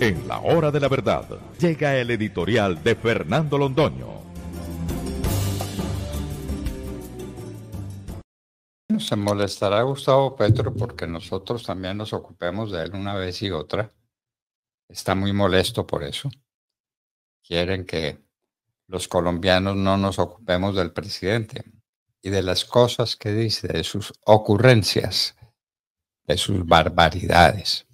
En la hora de la verdad llega el editorial de Fernando Londoño. Se molestará Gustavo Petro porque nosotros también nos ocupemos de él una vez y otra. Está muy molesto por eso. Quieren que los colombianos no nos ocupemos del presidente y de las cosas que dice, de sus ocurrencias, de sus barbaridades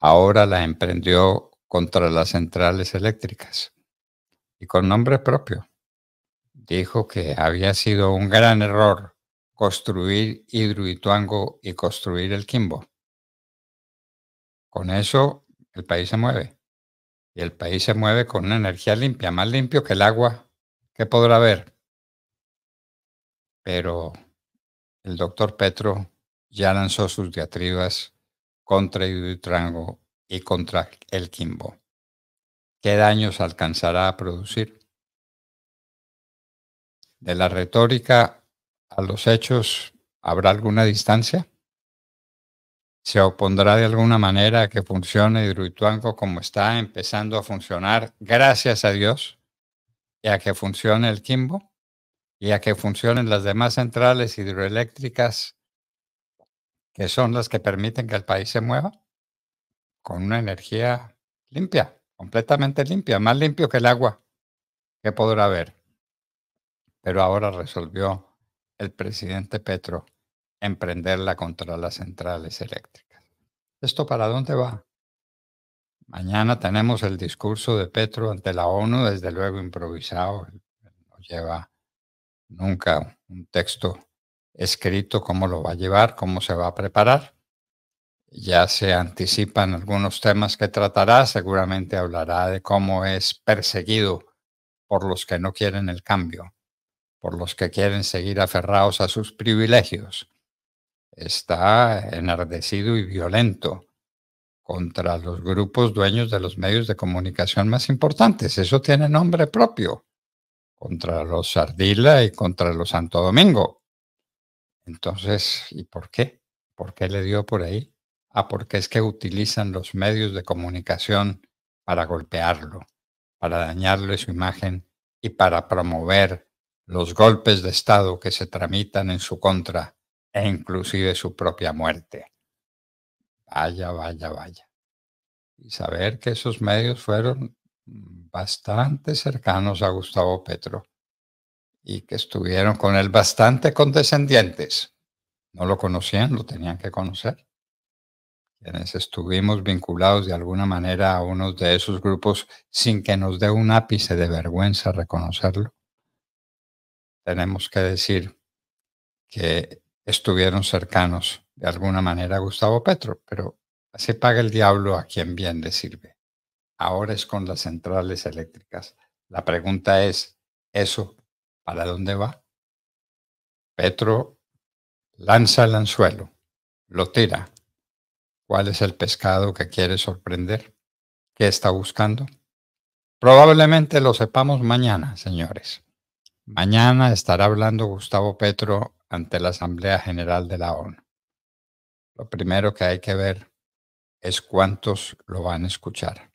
ahora la emprendió contra las centrales eléctricas y con nombre propio. Dijo que había sido un gran error construir Hidroituango y construir el Quimbo. Con eso el país se mueve. Y el país se mueve con una energía limpia, más limpio que el agua que podrá haber. Pero el doctor Petro ya lanzó sus diatribas contra hidrotrango y contra el Quimbo. ¿Qué daños alcanzará a producir? ¿De la retórica a los hechos habrá alguna distancia? ¿Se opondrá de alguna manera a que funcione Hidroituango como está empezando a funcionar, gracias a Dios, y a que funcione el Quimbo, y a que funcionen las demás centrales hidroeléctricas que son las que permiten que el país se mueva con una energía limpia, completamente limpia, más limpio que el agua que podrá haber. Pero ahora resolvió el presidente Petro emprenderla contra las centrales eléctricas. ¿Esto para dónde va? Mañana tenemos el discurso de Petro ante la ONU, desde luego improvisado, no lleva nunca un texto escrito cómo lo va a llevar, cómo se va a preparar. Ya se anticipan algunos temas que tratará, seguramente hablará de cómo es perseguido por los que no quieren el cambio, por los que quieren seguir aferrados a sus privilegios. Está enardecido y violento contra los grupos dueños de los medios de comunicación más importantes. Eso tiene nombre propio, contra los Ardila y contra los Santo Domingo entonces, ¿y por qué? ¿Por qué le dio por ahí? Ah, porque es que utilizan los medios de comunicación para golpearlo, para dañarle su imagen y para promover los golpes de Estado que se tramitan en su contra e inclusive su propia muerte. Vaya, vaya, vaya. Y saber que esos medios fueron bastante cercanos a Gustavo Petro y que estuvieron con él bastante condescendientes. No lo conocían, lo tenían que conocer. Quienes estuvimos vinculados de alguna manera a uno de esos grupos sin que nos dé un ápice de vergüenza reconocerlo, tenemos que decir que estuvieron cercanos de alguna manera a Gustavo Petro, pero así paga el diablo a quien bien le sirve. Ahora es con las centrales eléctricas. La pregunta es, ¿eso ¿Para dónde va? Petro lanza el anzuelo, lo tira. ¿Cuál es el pescado que quiere sorprender? ¿Qué está buscando? Probablemente lo sepamos mañana, señores. Mañana estará hablando Gustavo Petro ante la Asamblea General de la ONU. Lo primero que hay que ver es cuántos lo van a escuchar.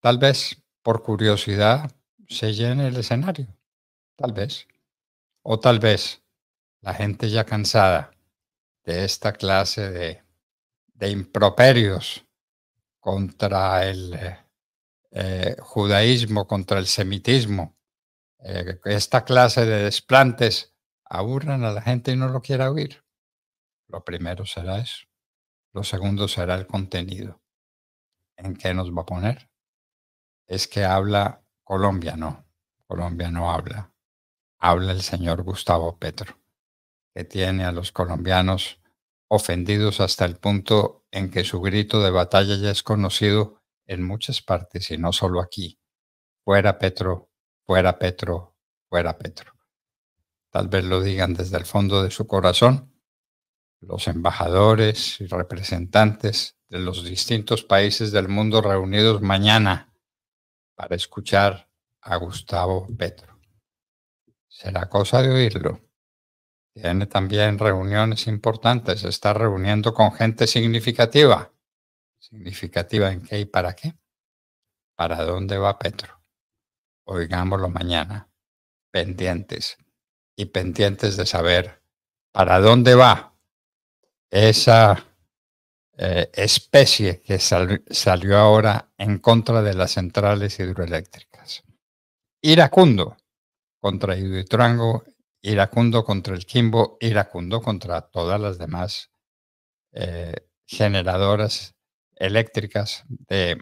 Tal vez por curiosidad se llene el escenario. Tal vez. O tal vez la gente ya cansada de esta clase de, improperios contra el eh, eh, judaísmo, contra el semitismo, eh, esta clase de desplantes aburran a la gente y no lo quiera oír. Lo primero será eso. Lo segundo será el contenido. ¿En qué nos va a poner? Es que habla Colombia, no. Colombia no habla habla el señor Gustavo Petro, que tiene a los colombianos ofendidos hasta el punto en que su grito de batalla ya es conocido en muchas partes y no solo aquí. Fuera Petro, fuera Petro, fuera Petro. Tal vez lo digan desde el fondo de su corazón los embajadores y representantes de los distintos países del mundo reunidos mañana para escuchar a Gustavo Petro. Será cosa de oírlo. Tiene también reuniones importantes, está reuniendo con gente significativa. ¿Significativa en qué y para qué? ¿Para dónde va Petro? Oigámoslo mañana, pendientes y pendientes de saber para dónde va esa eh, especie que salió ahora en contra de las centrales hidroeléctricas. Iracundo contra trango iracundo contra el Quimbo, iracundo contra todas las demás eh, generadoras eléctricas de,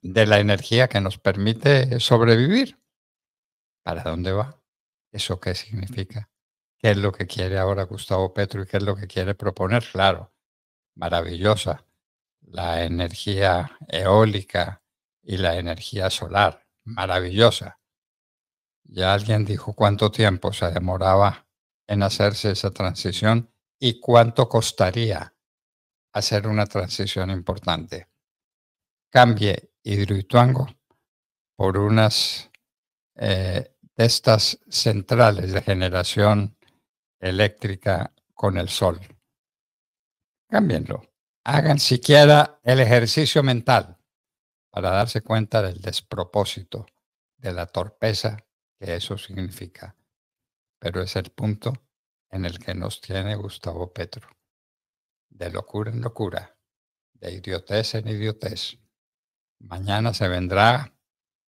de la energía que nos permite sobrevivir. ¿Para dónde va? ¿Eso qué significa? ¿Qué es lo que quiere ahora Gustavo Petro y qué es lo que quiere proponer? Claro, maravillosa la energía eólica y la energía solar, maravillosa ya alguien dijo cuánto tiempo se demoraba en hacerse esa transición y cuánto costaría hacer una transición importante. Cambie Hidroituango por unas eh, de estas centrales de generación eléctrica con el sol. Cámbienlo. Hagan siquiera el ejercicio mental para darse cuenta del despropósito, de la torpeza que eso significa, pero es el punto en el que nos tiene Gustavo Petro. De locura en locura, de idiotez en idiotez. Mañana se vendrá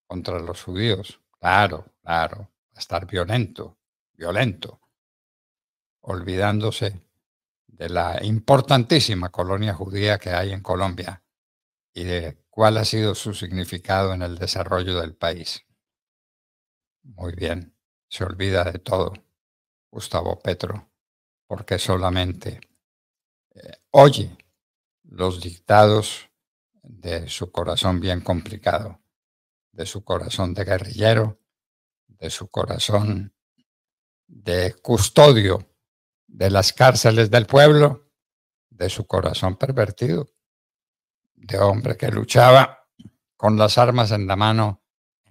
contra los judíos, claro, claro, a estar violento, violento, olvidándose de la importantísima colonia judía que hay en Colombia y de cuál ha sido su significado en el desarrollo del país. Muy bien, se olvida de todo, Gustavo Petro, porque solamente eh, oye los dictados de su corazón bien complicado, de su corazón de guerrillero, de su corazón de custodio de las cárceles del pueblo, de su corazón pervertido, de hombre que luchaba con las armas en la mano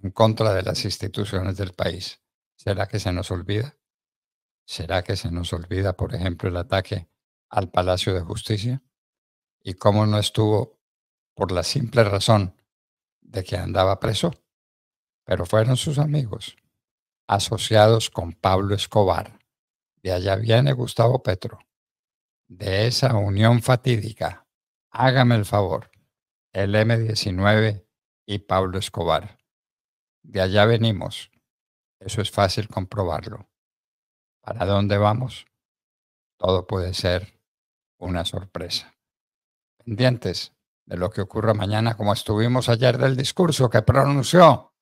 en contra de las instituciones del país. ¿Será que se nos olvida? ¿Será que se nos olvida, por ejemplo, el ataque al Palacio de Justicia? ¿Y cómo no estuvo por la simple razón de que andaba preso? Pero fueron sus amigos, asociados con Pablo Escobar. De allá viene Gustavo Petro. De esa unión fatídica, hágame el favor, el M19 y Pablo Escobar. De allá venimos. Eso es fácil comprobarlo. ¿Para dónde vamos? Todo puede ser una sorpresa. Pendientes de lo que ocurra mañana, como estuvimos ayer del discurso que pronunció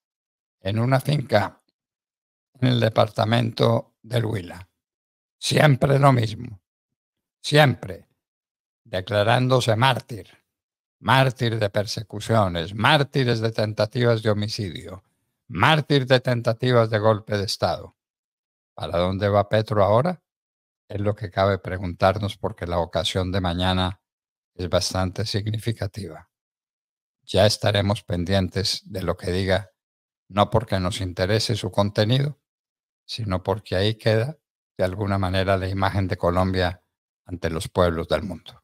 en una finca en el departamento del Huila. Siempre lo mismo, siempre declarándose mártir, mártir de persecuciones, mártires de tentativas de homicidio, mártir de tentativas de golpe de Estado. ¿Para dónde va Petro ahora? Es lo que cabe preguntarnos porque la ocasión de mañana es bastante significativa. Ya estaremos pendientes de lo que diga, no porque nos interese su contenido, sino porque ahí queda de alguna manera la imagen de Colombia ante los pueblos del mundo.